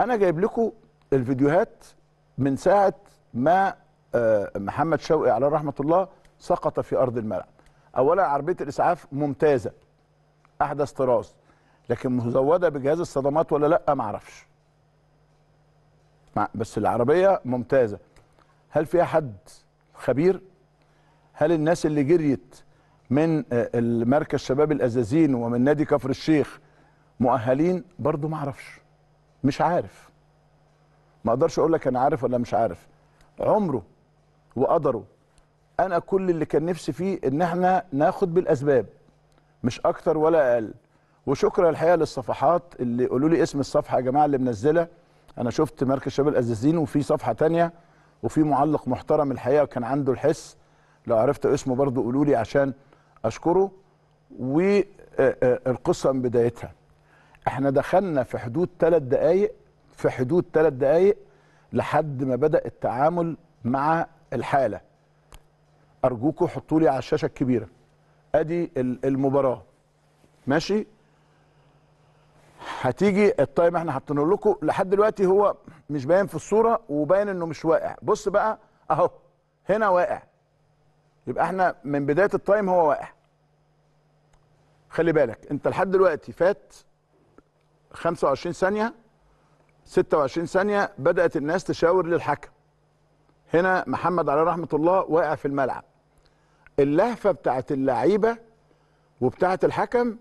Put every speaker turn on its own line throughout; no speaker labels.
انا جايب لكم الفيديوهات من ساعه ما آه، محمد شوقي على رحمه الله سقط في ارض الملعب اولا عربيه الاسعاف ممتازه احدث طراز لكن مزوده بجهاز الصدمات ولا لا ما اعرفش بس العربيه ممتازه هل فيها حد خبير هل الناس اللي جريت من آه، المركز شباب الازازين ومن نادي كفر الشيخ مؤهلين برضو ما اعرفش مش عارف ما اقدرش اقول لك انا عارف ولا مش عارف عمره وقدره انا كل اللي كان نفسي فيه ان احنا ناخد بالاسباب مش اكتر ولا اقل وشكرا الحقيقه للصفحات اللي قولوا لي اسم الصفحه يا جماعه اللي منزله انا شفت مركز شباب الازازين وفي صفحه تانية وفي معلق محترم الحقيقه كان عنده الحس لو عرفت اسمه برضو قولوا لي عشان اشكره والقصه من بدايتها احنا دخلنا في حدود ثلاث دقائق في حدود ثلاث دقائق لحد ما بدا التعامل مع الحاله ارجوكم حطوا لي على الشاشه الكبيره ادي المباراه ماشي هتيجي التايم احنا حاطين لكم لحد دلوقتي هو مش باين في الصوره وباين انه مش واقع بص بقى اهو هنا واقع يبقى احنا من بدايه التايم هو واقع خلي بالك انت لحد دلوقتي فات 25 ثانيه 26 ثانيه بدات الناس تشاور للحكم هنا محمد عليه رحمه الله واقع في الملعب اللهفه بتاعت اللعيبه وبتاعت الحكم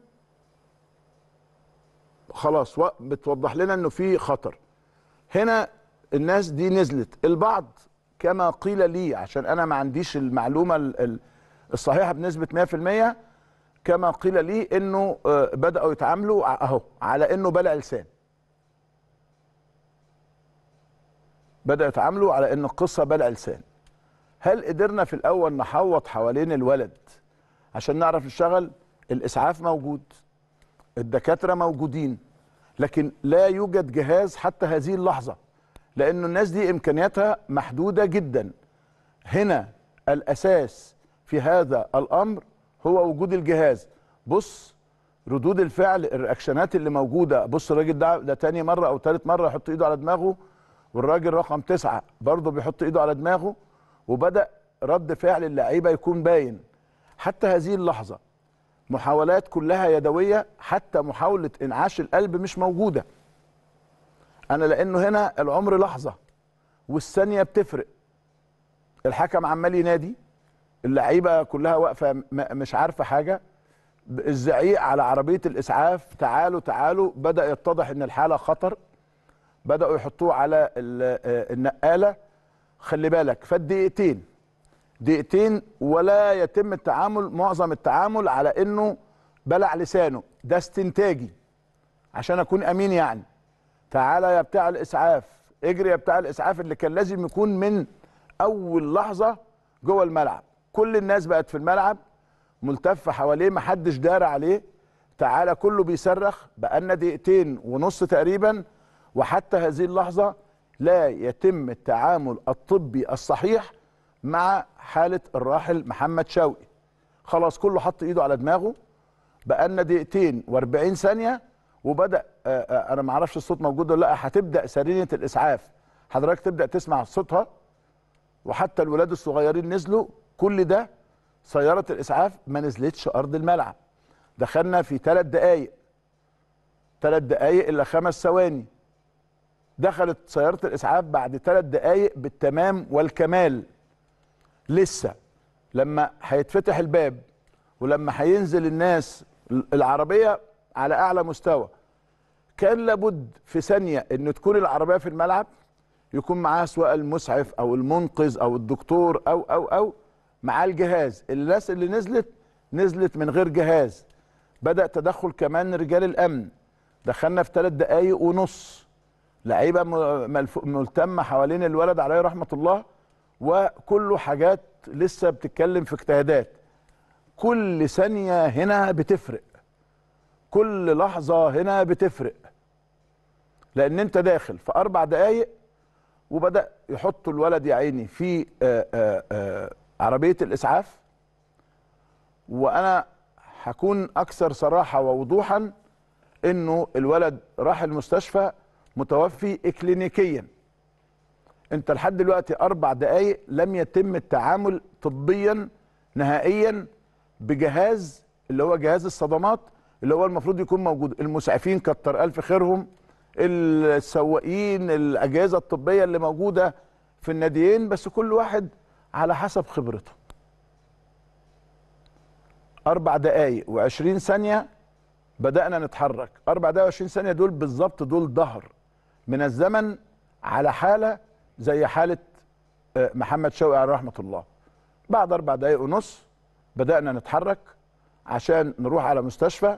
خلاص بتوضح لنا انه في خطر هنا الناس دي نزلت البعض كما قيل لي عشان انا ما عنديش المعلومه الصحيحه بنسبه 100% كما قيل لي انه آه، بداوا يتعاملوا اهو على انه بلع لسان بداوا يتعاملوا على ان القصه بلع لسان هل قدرنا في الاول نحوط حوالين الولد عشان نعرف نشتغل الاسعاف موجود الدكاتره موجودين لكن لا يوجد جهاز حتى هذه اللحظه لانه الناس دي امكانياتها محدوده جدا هنا الاساس في هذا الامر هو وجود الجهاز بص ردود الفعل الرياكشنات اللي موجوده بص الراجل ده ده تاني مره او تالت مره يحط ايده على دماغه والراجل رقم تسعه برضه بيحط ايده على دماغه وبدا رد فعل اللعيبه يكون باين حتى هذه اللحظه محاولات كلها يدويه حتى محاوله انعاش القلب مش موجوده انا لانه هنا العمر لحظه والثانيه بتفرق الحكم عمال ينادي اللعيبه كلها واقفه مش عارفه حاجه الزعيق على عربيه الاسعاف تعالوا تعالوا بدا يتضح ان الحاله خطر بداوا يحطوه على آه، النقاله خلي بالك فالدقيقتين دقيقتين ولا يتم التعامل معظم التعامل على انه بلع لسانه ده استنتاجي عشان اكون امين يعني تعالى يا بتاع الاسعاف اجري يا بتاع الاسعاف اللي كان لازم يكون من اول لحظه جوه الملعب كل الناس بقت في الملعب ملتفه حواليه محدش دار عليه تعالى كله بيصرخ بقالنا دقيقتين ونص تقريبا وحتى هذه اللحظه لا يتم التعامل الطبي الصحيح مع حاله الراحل محمد شوقي خلاص كله حط ايده على دماغه بقالنا دقيقتين و40 ثانيه وبدا آه، آه، انا ما اعرفش الصوت موجود ولا لا هتبدا سرينه الاسعاف حضرتك تبدا تسمع صوتها وحتى الولاد الصغيرين نزلوا كل ده سياره الاسعاف ما نزلتش ارض الملعب دخلنا في ثلاث دقائق ثلاث دقائق الا خمس ثواني دخلت سياره الاسعاف بعد ثلاث دقائق بالتمام والكمال لسه لما هيتفتح الباب ولما هينزل الناس العربيه على اعلى مستوى كان لابد في ثانيه ان تكون العربيه في الملعب يكون معاها سواء المسعف او المنقذ او الدكتور او او او معاه الجهاز الناس اللي نزلت نزلت من غير جهاز بدا تدخل كمان رجال الامن دخلنا في ثلاث دقائق ونص لعيبه ملتمه حوالين الولد عليه رحمه الله وكله حاجات لسه بتتكلم في اجتهادات كل ثانيه هنا بتفرق كل لحظه هنا بتفرق لان انت داخل في اربع دقائق وبدا يحط الولد يا عيني في آآ آآ عربيه الاسعاف وانا هكون اكثر صراحه ووضوحا انه الولد راح المستشفى متوفي اكلينيكيا انت لحد دلوقتي اربع دقايق لم يتم التعامل طبيا نهائيا بجهاز اللي هو جهاز الصدمات اللي هو المفروض يكون موجود المسعفين كتر الف خيرهم السواقين الاجهزه الطبيه اللي موجوده في الناديين بس كل واحد على حسب خبرته أربع دقايق وعشرين ثانية بدأنا نتحرك أربع دقايق وعشرين ثانية دول بالظبط دول ظهر من الزمن على حالة زي حالة آه، محمد شوقي على رحمة الله بعد أربع دقايق ونص بدأنا نتحرك عشان نروح على مستشفى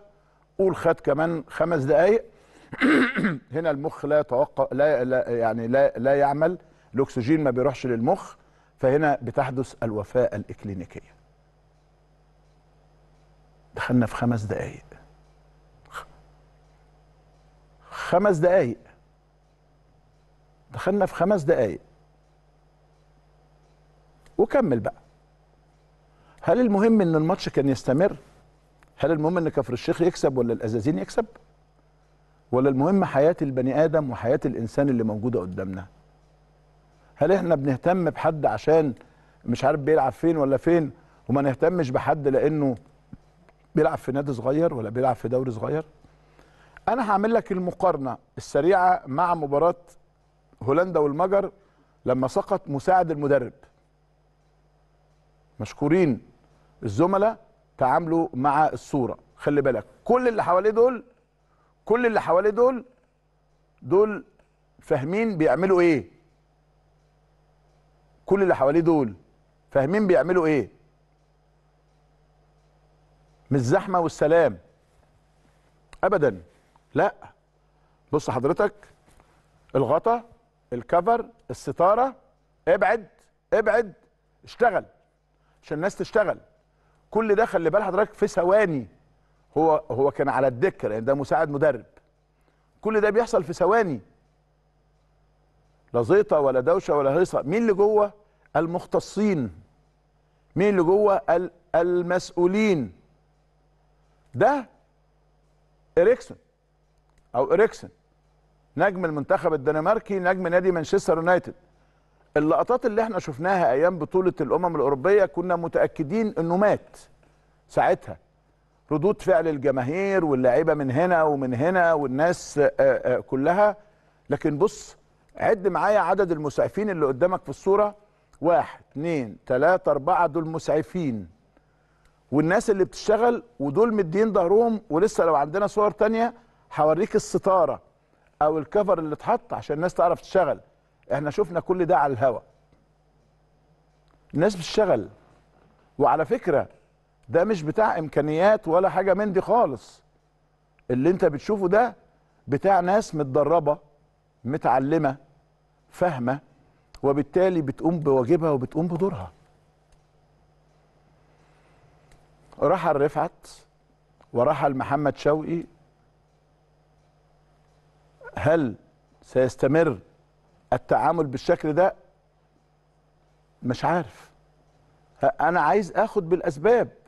قول خد كمان خمس دقايق هنا المخ لا يتوقع لا, لا يعني لا لا يعمل الاكسجين ما بيروحش للمخ فهنا بتحدث الوفاة الإكلينيكية دخلنا في خمس دقايق خمس دقايق دخلنا في خمس دقايق وكمل بقى هل المهم ان الماتش كان يستمر هل المهم ان كفر الشيخ يكسب ولا الازازين يكسب ولا المهم حياه البني ادم وحياه الانسان اللي موجوده قدامنا هل احنا بنهتم بحد عشان مش عارف بيلعب فين ولا فين وما نهتمش بحد لانه بيلعب في نادي صغير ولا بيلعب في دوري صغير انا هعمل لك المقارنه السريعه مع مباراه هولندا والمجر لما سقط مساعد المدرب مشكورين الزملاء تعاملوا مع الصوره خلي بالك كل اللي حواليه دول كل اللي حواليه دول دول فاهمين بيعملوا ايه كل اللي حواليه دول فاهمين بيعملوا ايه مش زحمه والسلام ابدا لا بص حضرتك الغطا الكفر الستاره ابعد ابعد اشتغل عشان الناس تشتغل كل ده خلي بال حضرتك في ثواني هو هو كان على الدكه لان يعني ده مساعد مدرب كل ده بيحصل في ثواني لا زيطه ولا دوشه ولا هيصه مين اللي جوه المختصين مين اللي جوه المسؤولين ده اريكسون او اريكسون نجم المنتخب الدنماركي نجم نادي مانشستر يونايتد اللقطات اللي احنا شفناها ايام بطوله الامم الاوروبيه كنا متاكدين انه مات ساعتها ردود فعل الجماهير واللعيبه من هنا ومن هنا والناس آه، آه، كلها لكن بص عد معايا عدد المسعفين اللي قدامك في الصوره واحد اتنين تلاته اربعه دول مسعفين والناس اللي بتشتغل ودول مدين ظهرهم ولسه لو عندنا صور تانية هوريك الستاره او الكفر اللي اتحط عشان الناس تعرف تشتغل احنا شفنا كل ده على الهوا الناس بتشتغل وعلى فكره ده مش بتاع امكانيات ولا حاجه من دي خالص اللي انت بتشوفه ده بتاع ناس متدربه متعلمه فاهمه وبالتالي بتقوم بواجبها وبتقوم بدورها رحل رفعت ورحل محمد شوقي هل سيستمر التعامل بالشكل ده مش عارف انا عايز اخد بالاسباب